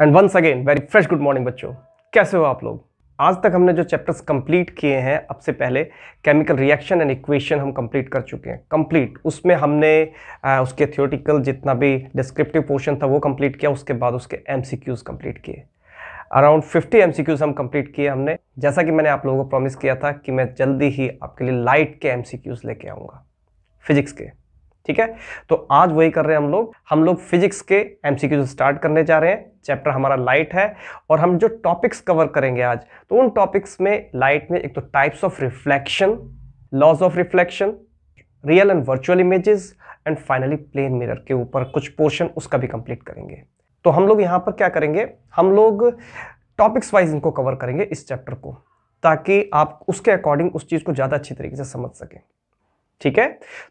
and once again very fresh good morning बच्चों कैसे हो आप लोग आज तक हमने जो चैप्टर्स कंप्लीट किए हैं अब से पहले केमिकल रिएक्शन एंड इक्वेशन हम कंप्लीट कर चुके हैं कंप्लीट उसमें हमने आ, उसके थियोटिकल जितना भी डिस्क्रिप्टिव पोर्शन था वो कंप्लीट किया उसके बाद उसके एम कंप्लीट किए अराउंड 50 एम हम कंप्लीट किए हमने जैसा कि मैंने आप लोगों को प्रॉमिस किया था कि मैं जल्दी ही आपके लिए लाइट के एम लेके आऊँगा फिजिक्स के ठीक है तो आज वही कर रहे हैं हम लोग हम लोग फिजिक्स के एमसीक्यू से स्टार्ट करने जा रहे हैं चैप्टर हमारा लाइट है और हम जो टॉपिक्स कवर करेंगे आज तो उन टॉपिक्स में लाइट में एक तो types of reflection laws of reflection real and virtual images and finally plane mirror के ऊपर कुछ पोर्शन उसका भी कंप्लीट करेंगे तो हम लोग यहाँ पर क्या करेंगे हम लोग टॉपिक्स वाइज इनको कवर करेंगे इस चैप्टर को ताकि आप उसके अकॉर्डिंग उस चीज़ को ज़्यादा अच्छी तरीके से समझ सकें ठीक है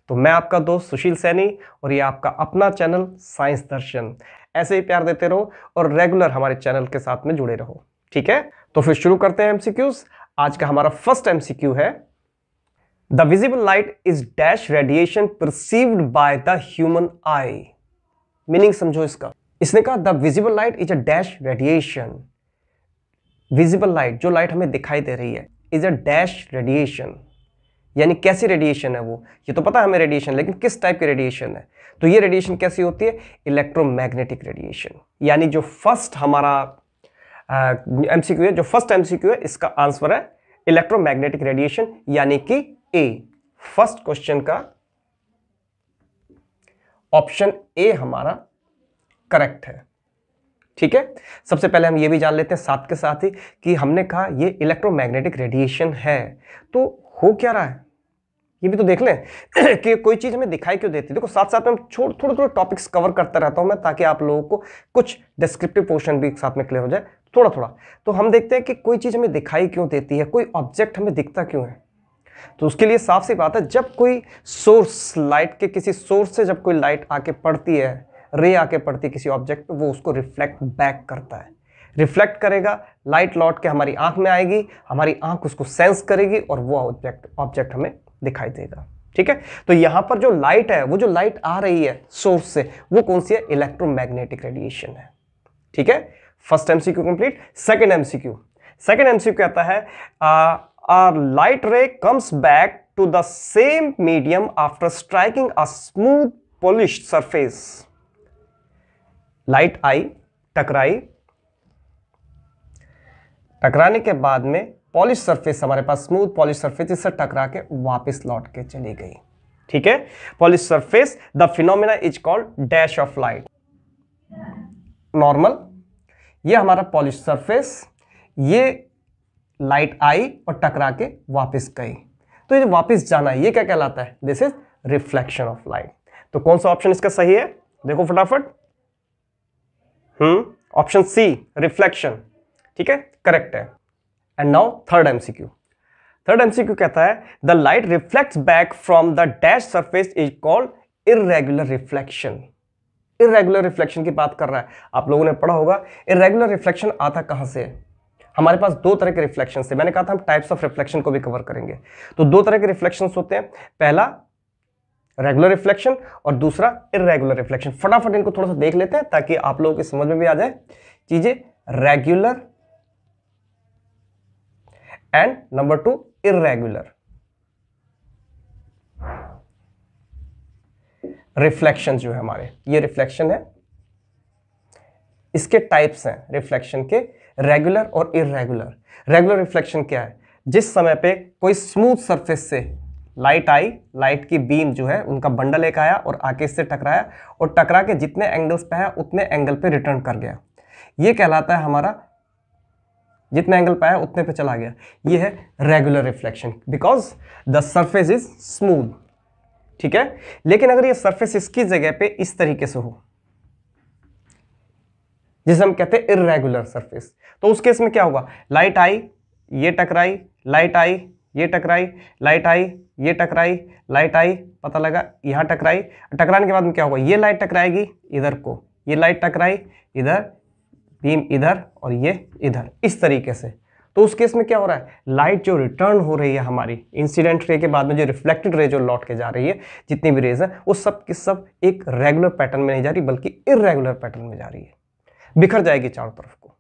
तो मैं आपका दोस्त सुशील सैनी और ये आपका अपना चैनल साइंस दर्शन ऐसे ही प्यार देते रहो और रेगुलर हमारे चैनल के साथ में जुड़े रहो ठीक है तो फिर शुरू करते हैं एमसीक्यूज आज का हमारा फर्स्ट एमसीक्यू है the visible light is dash radiation perceived by the human eye meaning समझो इसका इसने कहा the visible light is a dash radiation visible light जो लाइट हमें दिखाई दे रही है इज अ डैश रेडिएशन यानी कैसी रेडिएशन है वो ये तो पता है हमें रेडिएशन लेकिन किस टाइप की रेडिएशन है तो ये रेडिएशन कैसी होती है इलेक्ट्रोमैग्नेटिक रेडिएशन यानी जो फर्स्ट हमारा एम uh, है जो फर्स्ट एम है इसका आंसर है इलेक्ट्रोमैग्नेटिक रेडिएशन यानी कि ए फर्स्ट क्वेश्चन का ऑप्शन ए हमारा करेक्ट है ठीक है सबसे पहले हम ये भी जान लेते हैं साथ के साथ ही कि हमने कहा ये इलेक्ट्रोमैग्नेटिक रेडिएशन है तो हो क्या रहा है ये भी तो देख लें कि कोई चीज़ हमें दिखाई क्यों देती है देखो साथ साथ में हम थोड़े थोड़े टॉपिक्स कवर करता रहता हूँ मैं ताकि आप लोगों को कुछ डिस्क्रिप्टिव पोर्शन भी साथ में क्लियर हो जाए थोड़ा थोड़ा तो हम देखते हैं कि कोई चीज़ हमें दिखाई क्यों देती है कोई ऑब्जेक्ट हमें दिखता क्यों है तो उसके लिए साफ सी बात है जब कोई सोर्स लाइट के किसी सोर्स से जब कोई लाइट आके पड़ती है रे आके पड़ती किसी ऑब्जेक्ट वो उसको रिफ्लेक्ट बैक करता है रिफ्लेक्ट करेगा लाइट लौट के हमारी आंख में आएगी हमारी आंख उसको सेंस करेगी और वो ऑब्जेक्ट ऑब्जेक्ट हमें दिखाई देगा ठीक है तो यहां पर जो लाइट है वो जो लाइट आ रही है सोर्स से वो कौन सी है इलेक्ट्रोमैग्नेटिक रेडिएशन है ठीक है first MCQ complete second MCQ second MCQ कहता है are light ray comes back to the same medium after striking a smooth polish surface light आई टकराई टकराने के बाद में पॉलिश सरफेस हमारे पास स्मूथ पॉलिश सरफेस इससे टकरा के वापस लौट के चली गई ठीक है polish surface the phenomena is called dash of light normal ये हमारा पॉलिश सरफेस ये लाइट आई और टकरा के वापस गई तो ये वापस जाना ये क्या कहलाता है this is reflection of light तो कौन सा ऑप्शन इसका सही है देखो फटाफट हम्म ऑप्शन सी रिफ्लेक्शन ठीक है करेक्ट है and now third MCQ third MCQ कहता है the light reflect back from the dash surface is called irregular reflection irregular reflection की बात कर रहा है आप लोगों ने पढ़ा होगा इरेगुलर रिफ्लेक्शन आता कहाँ से है हमारे पास दो तरह के रिफ्लेक्शन है मैंने कहा था हम टाइप्स ऑफ रिफ्लेक्शन को भी कवर करेंगे तो दो तरह के रिफ्लेक्शन होते हैं पहला रेगुलर रिफ्लेक्शन और दूसरा इरेगुलर रिफ्लेक्शन फटाफट इनको थोड़ा सा देख लेते हैं ताकि आप लोगों की समझ में भी आ जाए चीजें regular and number two irregular reflection जो है हमारे ये रिफ्लेक्शन है इसके टाइप्स हैं रिफ्लेक्शन के रेगुलर और इरेगुलर रेगुलर रिफ्लेक्शन क्या है जिस समय पे कोई स्मूथ सरफेस से लाइट आई लाइट की बीम जो है उनका बंडल एक आया और आके इससे टकराया और टकरा के जितने एंगल्स पे है उतने एंगल पे रिटर्न कर गया ये कहलाता है हमारा जितने एंगल पाया उतने पे चला गया ये है regular reflection because the surface is smooth ठीक है लेकिन अगर ये सर्फेस इसकी जगह पे इस तरीके से हो जिसे हम कहते हैं इरेगुलर सर्फेस तो उस केस में क्या होगा लाइट आई ये टकराई लाइट आई ये टकराई लाइट आई ये टकराई लाइट आई पता लगा यहाँ टकराई टकराने के बाद में क्या होगा ये लाइट टकराएगी इधर को ये लाइट टकराई इधर बीम इधर और ये इधर इस तरीके से तो उस केस में क्या हो रहा है लाइट जो रिटर्न हो रही है हमारी इंसिडेंट रे के बाद में जो रिफ्लेक्टेड रे जो लौट के जा रही है जितनी भी रेज है वो सब की सब एक रेगुलर पैटर्न में नहीं जा रही बल्कि इरेगुलर पैटर्न में जा रही है बिखर जाएगी चारों तरफ को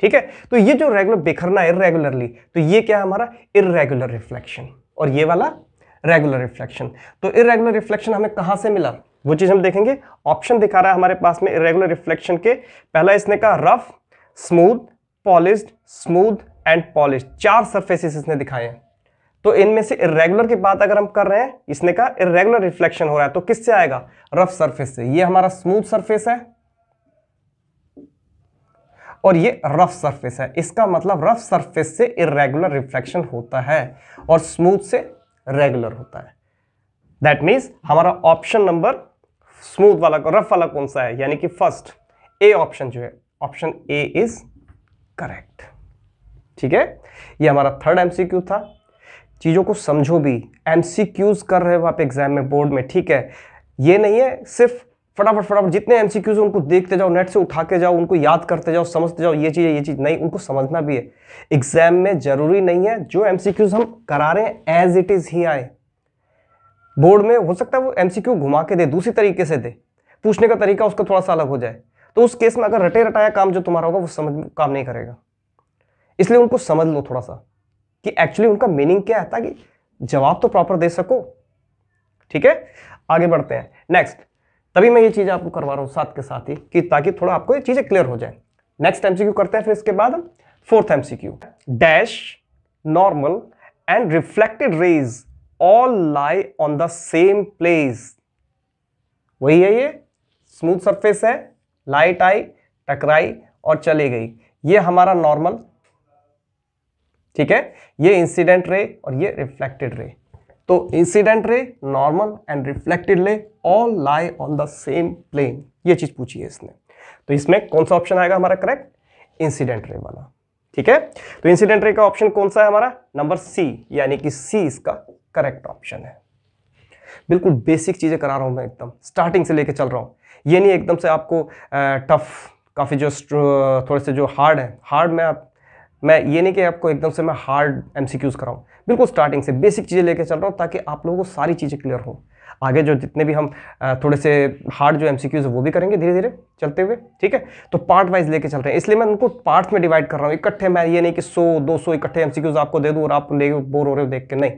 ठीक है तो ये जो रेगुलर बिखरना है इरेगुलरली तो ये क्या है हमारा इरेगुलर रिफ्लेक्शन और ये वाला रेगुलर रिफ्लेक्शन तो इरेगुलर रिफ्लेक्शन हमें कहाँ से मिला वो चीज़ हम देखेंगे ऑप्शन दिखा रहा है हमारे पास में इरेगुलर रिफ्लेक्शन के पहला इसने कहा rough smooth polish smooth and polish चार सरफेसिस इसने दिखाए तो इनमें से इरेगुलर की बात अगर हम कर रहे हैं इसने कहा इरेगुलर रिफ्लेक्शन हो रहा है तो किससे आएगा रफ सरफेस से ये हमारा स्मूथ सरफेस है और ये रफ सरफेस है इसका मतलब रफ सरफेस से इरेगुलर रिफ्लेक्शन होता है और स्मूथ से रेगुलर होता है दैट मीन्स हमारा ऑप्शन नंबर स्मूथ वाला रफ वाला कौन सा है यानी कि फर्स्ट ए ऑप्शन जो है ऑप्शन ए इज करेक्ट ठीक है ये हमारा थर्ड एमसीक्यू था चीज़ों को समझो भी एमसीक्यूज कर रहे हो आप एग्जाम में बोर्ड में ठीक है ये नहीं है सिर्फ फटाफट फटाफट जितने एम सी क्यूज उनको देखते जाओ नेट से उठा के जाओ उनको याद करते जाओ समझते जाओ ये चीज़ है ये चीज़ नहीं उनको समझना भी है एग्जाम में जरूरी नहीं है जो एम सी क्यूज हम करा रहे हैं एज इट इज़ ही आए बोर्ड में हो सकता है वो एमसीक्यू घुमा के दे दूसरी तरीके से दे पूछने का तरीका उसका थोड़ा सा अलग हो जाए तो उस केस में अगर रटे रटाया काम जो तुम्हारा होगा वो समझ काम नहीं करेगा इसलिए उनको समझ लो थोड़ा सा कि एक्चुअली उनका मीनिंग क्या है ताकि जवाब तो प्रॉपर दे सको ठीक है आगे बढ़ते हैं नेक्स्ट तभी मैं ये चीज़ आपको करवा रहा हूँ साथ के साथ ही कि ताकि थोड़ा आपको ये चीज़ें क्लियर हो जाए नेक्स्ट एमसीक्यू करते हैं फिर इसके बाद हम fourth MCQ dash normal and reflected rays all lie on the same place वही है ये स्मूथ सरफेस है लाइट आई टकराई और चले गई ये हमारा नॉर्मल ठीक है ये इंसिडेंट रे और ये रिफ्लेक्टेड रे तो incident ray normal and reflected ray all lie on the same plane ये चीज पूछी है इसने तो इसमें कौन सा ऑप्शन आएगा हमारा करेक्ट इंसिडेंट रे वाला ठीक है तो इंसिडेंट रे का ऑप्शन कौन सा है हमारा नंबर सी यानी कि सी इसका करेक्ट ऑप्शन है बिल्कुल बेसिक चीज़ें करा रहा हूँ मैं एकदम स्टार्टिंग से लेके चल रहा हूँ ये नहीं एकदम से आपको टफ़ काफ़ी जो थोड़े से जो हार्ड है हार्ड में आप मैं ये नहीं कि आपको एकदम से मैं हार्ड एम सी क्यूज़ कराऊँ बिल्कुल स्टार्टिंग से बेसिक चीज़ें लेके चल रहा हूँ ताकि आप लोगों को सारी चीज़ें क्लियर हों आगे जो जितने भी हम थोड़े से हार्ड जो एम सी क्यूज़ वो भी करेंगे धीरे धीरे चलते हुए ठीक है तो पार्ट वाइज लेके चल रहे हैं इसलिए मैं उनको पार्ट्स में डिवाइड कर रहा हूँ इकट्ठे मैं ये नहीं कि सौ दो सौ इकट्ठे एम सी क्यूज़ आपको दे दूँ और आप ले बोर हो रहे हो देख के नहीं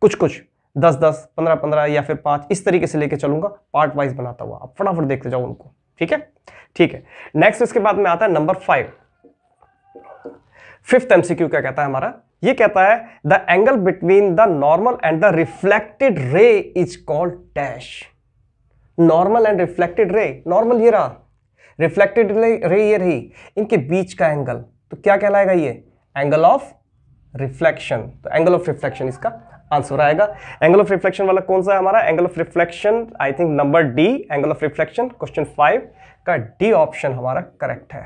कुछ कुछ दस दस पंद्रह पंद्रह या फिर पाँच इस तरीके से लेके चलूंगा पार्ट वाइज बनाता हुआ आप फटाफट देखते जाओ उनको ठीक है ठीक है नेक्स्ट इसके बाद में आता है नंबर फाइव फिफ्थ एमसीक्यू क्या कहता है हमारा ये कहता है the angle between the normal and the reflected ray is called dash normal and reflected ray normal ये रहा रिफ्लेक्टेड रे ये रही इनके बीच का एंगल तो क्या कहलाएगा ये एंगल ऑफ रिफ्लेक्शन तो एंगल ऑफ रिफ्लेक्शन इसका आंसर आएगा एंगल ऑफ रिफ्लेक्शन वाला कौन सा है हमारा angle of reflection I think number D angle of reflection question five का डी ऑप्शन हमारा करेक्ट है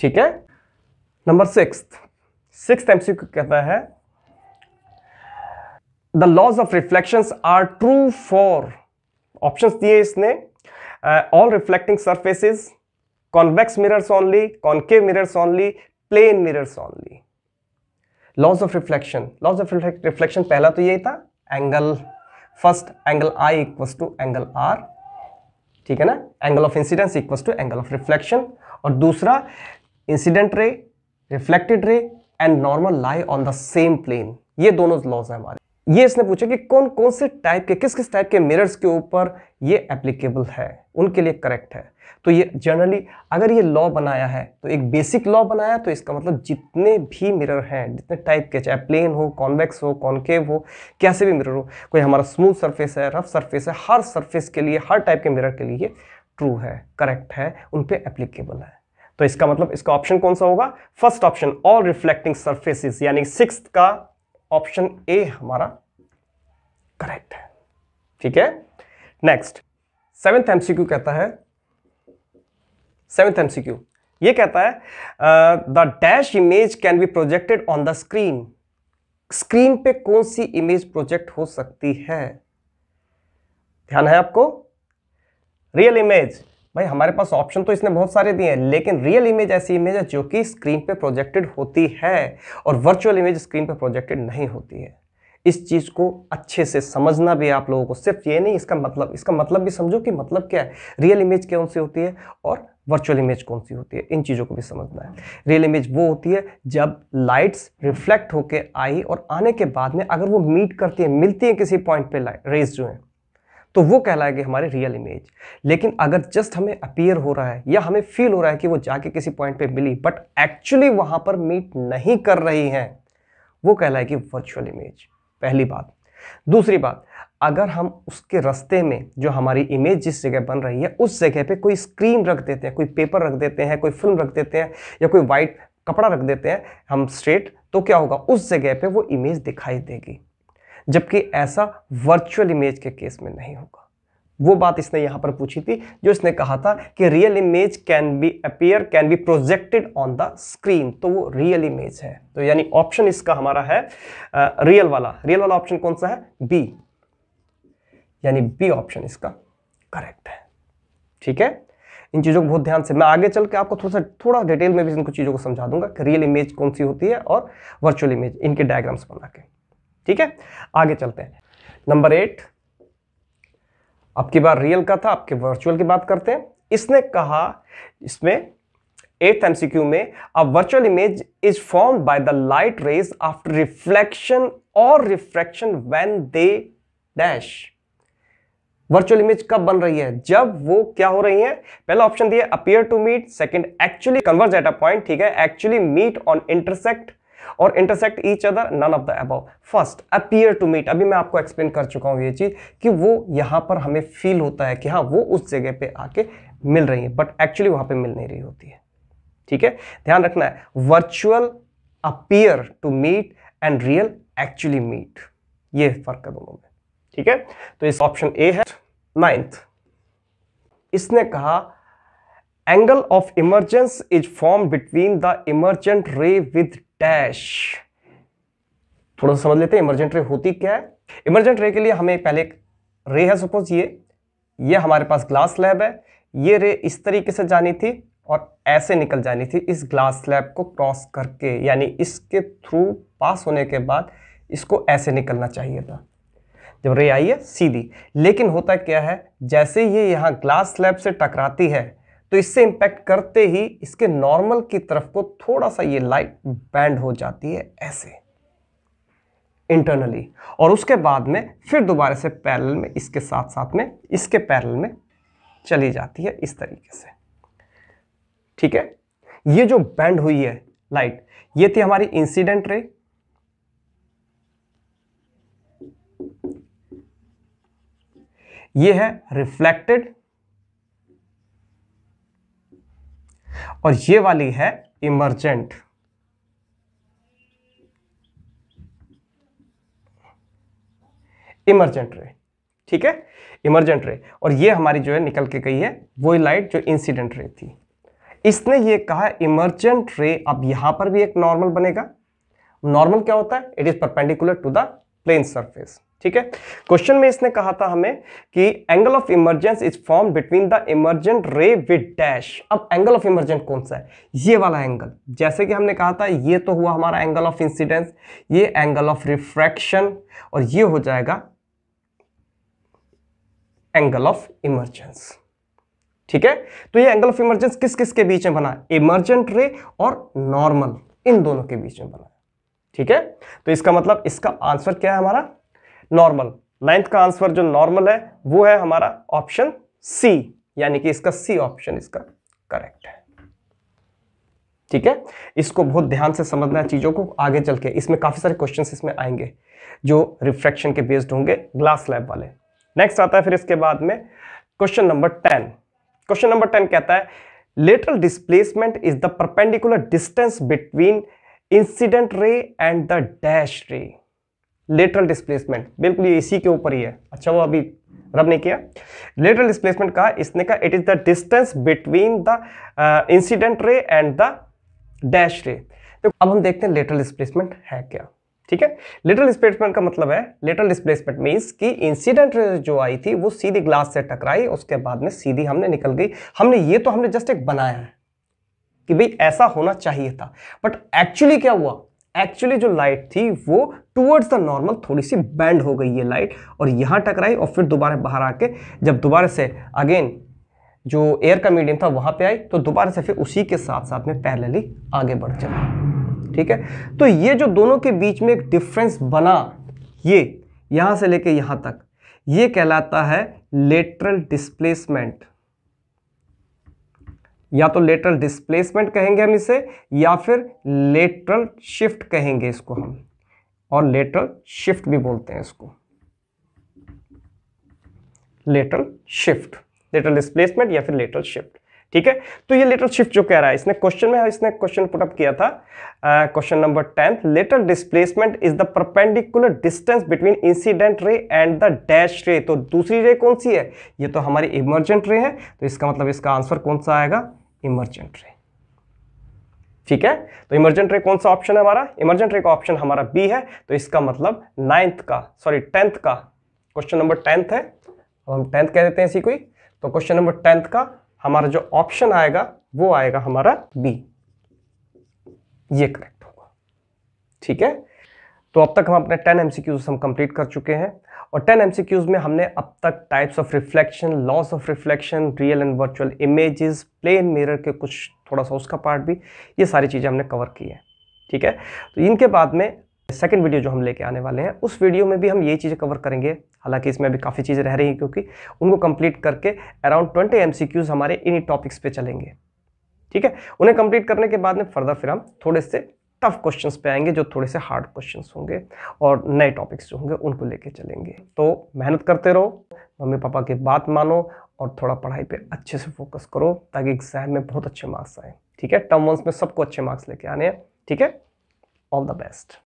ठीक है नंबर सिक्स सिक्स एमसीक्यू कहता है the laws of reflection are true for option दिए इसने all reflecting surfaces convex mirrors only concave mirrors only plane mirrors only laws of reflection laws of reflection पहला तो यही था angle first angle I equals to angle R ठीक है ना angle of incidence equals to angle of reflection और दूसरा incident ray reflected ray and normal lie on the same plane ये दोनों लॉज हैं हमारे ये इसने पूछा कि कौन कौन से टाइप के किस किस टाइप के मिरर्स के ऊपर ये एप्लीकेबल है उनके लिए करेक्ट है तो ये जनरली अगर ये लॉ बनाया है तो एक बेसिक लॉ बनाया तो इसका मतलब जितने भी मिरर हैं जितने टाइप के चाहे प्लेन हो कॉन्वेक्स हो कॉन्केव हो कैसे भी मिरर हो कोई हमारा स्मूथ सरफेस है रफ सरफेस है हर सरफेस के लिए हर टाइप के मिरर के लिए ट्रू है करेक्ट है उन पर एप्लीकेबल है तो इसका मतलब इसका ऑप्शन कौन सा होगा first option all reflecting surfaces यानी सिक्स का ऑप्शन ए हमारा करेक्ट है ठीक है नेक्स्ट सेवेंथ एमसीक्यू कहता है सेवेंथ एमसीक्यू ये कहता है the dash image can be projected on the screen screen पे कौन सी इमेज प्रोजेक्ट हो सकती है ध्यान है आपको रियल इमेज भाई हमारे पास ऑप्शन तो इसने बहुत सारे दिए हैं लेकिन रियल इमेज ऐसी इमेज है जो कि स्क्रीन पे प्रोजेक्टेड होती है और वर्चुअल इमेज स्क्रीन पे प्रोजेक्टेड नहीं होती है इस चीज़ को अच्छे से समझना भी आप लोगों को सिर्फ ये नहीं इसका मतलब इसका मतलब भी समझो कि मतलब क्या है रियल इमेज कौन सी होती है और वर्चुअल इमेज कौन सी होती है इन चीज़ों को भी समझना है रियल इमेज वो होती है जब लाइट्स रिफ्लेक्ट होकर आई और आने के बाद में अगर वो मीट करती है मिलती है किसी पॉइंट पे रेज जो है तो वो कहलाएगी हमारी रियल इमेज लेकिन अगर जस्ट हमें अपीयर हो रहा है या हमें फील हो रहा है कि वो जाके किसी पॉइंट पे मिली बट एक्चुअली वहाँ पर मीट नहीं कर रही हैं वो कहलाएगी वर्चुअल इमेज पहली बात दूसरी बात अगर हम उसके रस्ते में जो हमारी इमेज जिस जगह बन रही है उस जगह पे कोई स्क्रीन रख देते हैं कोई पेपर रख देते हैं कोई फिल्म रख देते हैं या कोई वाइट कपड़ा रख देते हैं हम स्ट्रेट तो क्या होगा उस जगह पे वो इमेज दिखाई देगी जबकि ऐसा वर्चुअल इमेज के केस में नहीं होगा वो बात इसने यहां पर पूछी थी जो इसने कहा था कि real image can be appear can be projected on the screen तो वो रियल इमेज है तो यानी ऑप्शन इसका हमारा है रियल वाला रियल वाला ऑप्शन कौन सा है बी यानी बी ऑप्शन इसका करेक्ट है ठीक है इन चीज़ों को बहुत ध्यान से मैं आगे चल के आपको थोड़ा सा थोड़ा डिटेल में भी इनको चीज़ों को समझा दूंगा कि रियल इमेज कौन सी होती है और वर्चुअल इमेज इनके डायग्राम्स बना के ठीक है आगे चलते हैं नंबर एट आपकी बार रियल का था आपके वर्चुअल की बात करते हैं इसने कहा इसमें एट एमसीक्यू में a virtual image is form by the light rays after reflection और reflection when they dash virtual image कब बन रही है जब वो क्या हो रही है पहला ऑप्शन दिया appear to meet second actually converge at a point ठीक है एक्चुअली मीट ऑन इंटरसेक्ट और intersect each other none of the above first appear to meet अभी मैं आपको एक्सप्लेन कर चुका हूँ ये चीज़ कि वो यहाँ पर हमें फील होता है कि हाँ वो उस जगह पे आके मिल रही है बट एक्चुअली वहाँ पे मिल नहीं रही होती है ठीक है ध्यान रखना है virtual appear to meet and real actually meet ये फर्क है दोनों में ठीक है तो इस ऑप्शन ए है नाइन्थ इसने कहा angle of emergence is form between the emergent ray with dash थोड़ा सा समझ लेते हैं इमरजेंट रे होती क्या है इमरजेंट रे के लिए हमें पहले एक रे है सपोज ये ये हमारे पास ग्लास स्लैब है ये रे इस तरीके से जानी थी और ऐसे निकल जानी थी इस ग्लास स्लैब को क्रॉस करके यानी इसके थ्रू पास होने के बाद इसको ऐसे निकलना चाहिए था जब रे आई है सीधी लेकिन होता क्या है जैसे ये यहाँ ग्लास स्लैब से टकराती है तो इससे इंपैक्ट करते ही इसके नॉर्मल की तरफ को थोड़ा सा ये लाइट बैंड हो जाती है ऐसे इंटरनली और उसके बाद में फिर दोबारा से पैरल में इसके साथ साथ में इसके पैरल में चली जाती है इस तरीके से ठीक है ये जो बैंड हुई है लाइट ये थी हमारी इंसिडेंट रे ये है रिफ्लेक्टेड और ये वाली है इमरजेंट इमरजेंट रे ठीक है इमरजेंट रे और ये हमारी जो है निकल के गई है वो लाइट जो इंसिडेंट रे थी इसने ये कहा इमरजेंट रे अब यहां पर भी एक नॉर्मल बनेगा नॉर्मल क्या होता है it is perpendicular to the plane surface ठीक है क्वेश्चन में इसने कहा था हमें कि angle of emergence is form between the emergent ray with dash अब एंगल ऑफ इमरजेंट कौन सा है ये वाला एंगल जैसे कि हमने कहा था ये तो हुआ हमारा एंगल ऑफ इंसिडेंस ये एंगल ऑफ रिफ्रैक्शन और ये हो जाएगा एंगल ऑफ इमरजेंस ठीक है तो ये एंगल ऑफ इमरजेंस किस किस के बीच में बना इमरजेंट रे और नॉर्मल इन दोनों के बीच में बना ठीक है तो इसका मतलब इसका आंसर क्या है हमारा नॉर्मल नाइन्थ का आंसर जो नॉर्मल है वो है हमारा ऑप्शन सी यानी कि इसका सी ऑप्शन इसका करेक्ट है ठीक है इसको बहुत ध्यान से समझना है चीज़ों को आगे चल के इसमें काफ़ी सारे क्वेश्चन इसमें आएंगे जो रिफ्रैक्शन के बेस्ड होंगे ग्लास लैब वाले नेक्स्ट आता है फिर इसके बाद में question number ten question number ten कहता है lateral displacement is the perpendicular distance between incident ray and the dash ray lateral displacement बिल्कुल ये इसी के ऊपर ही है अच्छा वो अभी रब ने किया लेटरल डिस्प्लेसमेंट कहा इसने कहा it is the distance between the incident ray and the dash ray तो अब हम देखते हैं लेटरल डिस्प्लेसमेंट है क्या ठीक है लेटरल डिस्प्लेसमेंट का मतलब है लेटरल डिस्प्लेसमेंट मीन्स कि इंसिडेंट रे जो आई थी वो सीधी ग्लास से टकराई उसके बाद में सीधी हमने निकल गई हमने ये तो हमने जस्ट एक बनाया है कि भाई ऐसा होना चाहिए था बट एक्चुअली क्या हुआ एक्चुअली जो लाइट थी वो टूवर्ड्स द नॉर्मल थोड़ी सी बैंड हो गई ये लाइट और यहाँ टकराई और फिर दोबारा बाहर आके जब दोबारा से अगेन जो एयर का मीडियम था वहाँ पे आई तो दोबारा से फिर उसी के साथ साथ में पैरेलली आगे बढ़ चला ठीक है तो ये जो दोनों के बीच में एक डिफरेंस बना ये यहाँ से लेके यहाँ तक ये कहलाता है लेटरल डिस्प्लेसमेंट या तो लेटरल डिस्प्लेसमेंट कहेंगे हम इसे या फिर लेटरल शिफ्ट कहेंगे इसको हम और लेटरल शिफ्ट भी बोलते हैं इसको लेटरल शिफ्ट लेटरल डिस्प्लेसमेंट या फिर लेटरल शिफ्ट ठीक है तो ये लेटर शिफ्ट जो कह रहा है इसने क्वेश्चन में इसने क्वेश्चन पुटअप किया था question number tenth lateral displacement is the perpendicular distance between incident ray and the dash ray तो दूसरी रे कौन सी है ये तो हमारी इमरजेंट रे है तो इसका मतलब इसका आंसर कौन सा आएगा इमरजेंट रे ठीक है तो इमरजेंट रे कौन सा ऑप्शन है हमारा इमरजेंट रे का ऑप्शन हमारा बी है तो इसका मतलब नाइन्थ का सॉरी टेंथ का क्वेश्चन नंबर टेंथ है अब हम टेंथ कह देते हैं इसी को तो क्वेश्चन नंबर टेंथ का हमारा जो ऑप्शन आएगा वो आएगा हमारा बी ये करेक्ट होगा ठीक है तो अब तक हम अपने 10 एम हम कंप्लीट कर चुके हैं और 10 एम में हमने अब तक types of reflection laws of reflection real and virtual images plane mirror के कुछ थोड़ा सा उसका पार्ट भी ये सारी चीज़ें हमने कवर की है ठीक है तो इनके बाद में सेकेंड वीडियो जो हम लेके आने वाले हैं उस वीडियो में भी हम ये चीज़ें कवर करेंगे हालांकि इसमें अभी काफ़ी चीज़ें रह रही हैं क्योंकि उनको कंप्लीट करके अराउंड ट्वेंटी एम हमारे इन्हीं टॉपिक्स पे चलेंगे ठीक है उन्हें कंप्लीट करने के बाद में फर्दर फिर हम थोड़े से टफ क्वेश्चंस पे आएंगे जो थोड़े से हार्ड क्वेश्चन होंगे और नए टॉपिक्स जो होंगे उनको लेके चलेंगे तो मेहनत करते रहो मम्मी पापा की बात मानो और थोड़ा पढ़ाई पर अच्छे से फोकस करो ताकि एग्जाम में बहुत अच्छे मार्क्स आए ठीक है टर्म वंस में सबको अच्छे मार्क्स लेके आने हैं ठीक है ऑल द बेस्ट